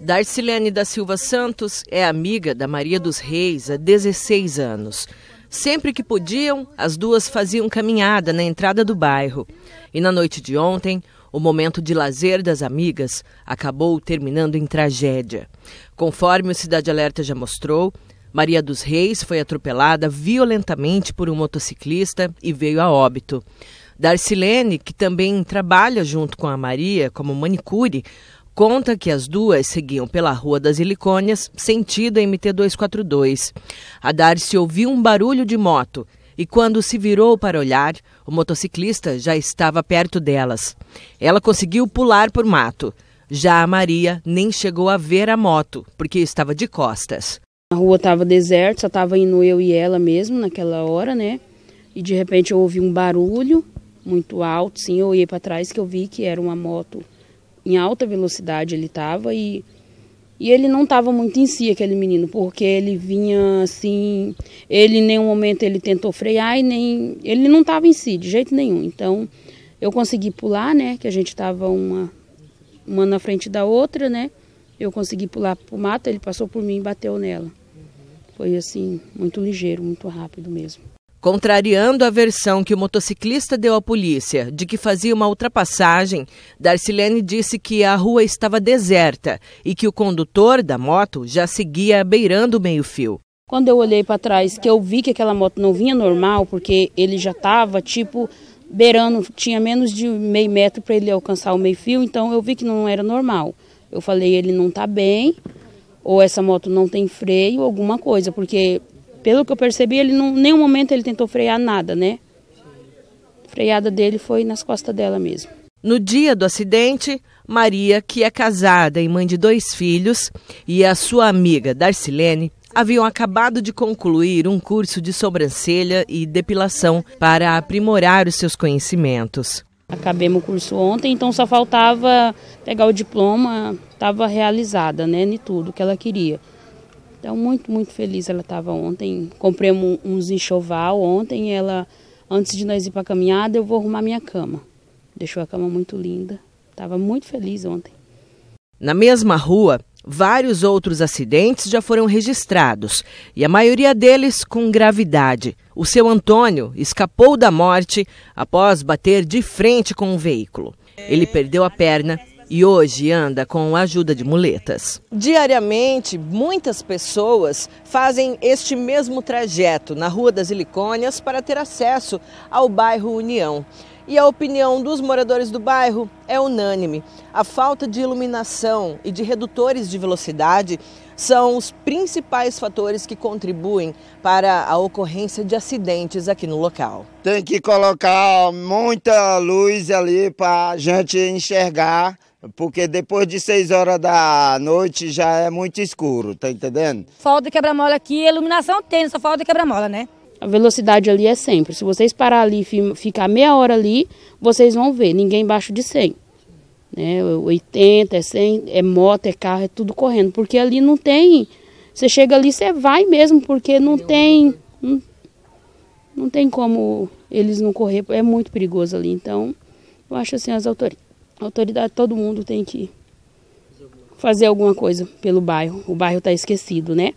Darcilene da Silva Santos é amiga da Maria dos Reis há 16 anos. Sempre que podiam, as duas faziam caminhada na entrada do bairro. E na noite de ontem, o momento de lazer das amigas acabou terminando em tragédia. Conforme o Cidade Alerta já mostrou, Maria dos Reis foi atropelada violentamente por um motociclista e veio a óbito. Darcilene, que também trabalha junto com a Maria como manicure, conta que as duas seguiam pela Rua das Ilicônias, sentido MT 242. A Darcy ouviu um barulho de moto e, quando se virou para olhar, o motociclista já estava perto delas. Ela conseguiu pular por mato. Já a Maria nem chegou a ver a moto, porque estava de costas. A rua estava deserta, só estava indo eu e ela mesmo naquela hora, né? E de repente eu ouvi um barulho muito alto, sim. Eu olhei para trás que eu vi que era uma moto em alta velocidade ele estava e e ele não estava muito em si aquele menino, porque ele vinha assim, ele em nenhum momento ele tentou frear e nem ele não estava em si de jeito nenhum. Então eu consegui pular, né, que a gente estava uma uma na frente da outra, né? Eu consegui pular pro mato, ele passou por mim e bateu nela. Foi assim, muito ligeiro, muito rápido mesmo. Contrariando a versão que o motociclista deu à polícia de que fazia uma ultrapassagem, Darcilene disse que a rua estava deserta e que o condutor da moto já seguia beirando o meio-fio. Quando eu olhei para trás, que eu vi que aquela moto não vinha normal, porque ele já estava tipo beirando, tinha menos de meio metro para ele alcançar o meio-fio, então eu vi que não era normal. Eu falei, ele não está bem, ou essa moto não tem freio, alguma coisa, porque pelo que eu percebi, ele não, nenhum momento ele tentou frear nada, né? A freada dele foi nas costas dela mesmo. No dia do acidente, Maria, que é casada e mãe de dois filhos, e a sua amiga Darcilene haviam acabado de concluir um curso de sobrancelha e depilação para aprimorar os seus conhecimentos. Acabemos o curso ontem, então só faltava pegar o diploma, estava realizada, né, em tudo que ela queria. Então, muito, muito feliz ela estava ontem. Compramos uns enxoval ontem. Ela, antes de nós ir para a caminhada, eu vou arrumar minha cama. Deixou a cama muito linda. Estava muito feliz ontem. Na mesma rua, vários outros acidentes já foram registrados e a maioria deles com gravidade. O seu Antônio escapou da morte após bater de frente com um veículo. Ele perdeu a perna e hoje anda com a ajuda de muletas. Diariamente, muitas pessoas fazem este mesmo trajeto na Rua das Ilicônias para ter acesso ao bairro União. E a opinião dos moradores do bairro é unânime. A falta de iluminação e de redutores de velocidade são os principais fatores que contribuem para a ocorrência de acidentes aqui no local. Tem que colocar muita luz ali para a gente enxergar, porque depois de 6 horas da noite já é muito escuro, tá entendendo? Falta quebra-mola aqui, iluminação tem, só falta quebra-mola, né? A velocidade ali é sempre. Se vocês parar ali e ficar meia hora ali, vocês vão ver, ninguém embaixo de 100 né? 80, é 100, é moto, é carro, é tudo correndo, porque ali não tem. Você chega ali, você vai mesmo, porque não tem não, hum, não, tem como eles não correr, é muito perigoso ali. Então, eu acho assim as autoridades, autoridade, todo mundo tem que fazer alguma coisa pelo bairro. O bairro está esquecido, né?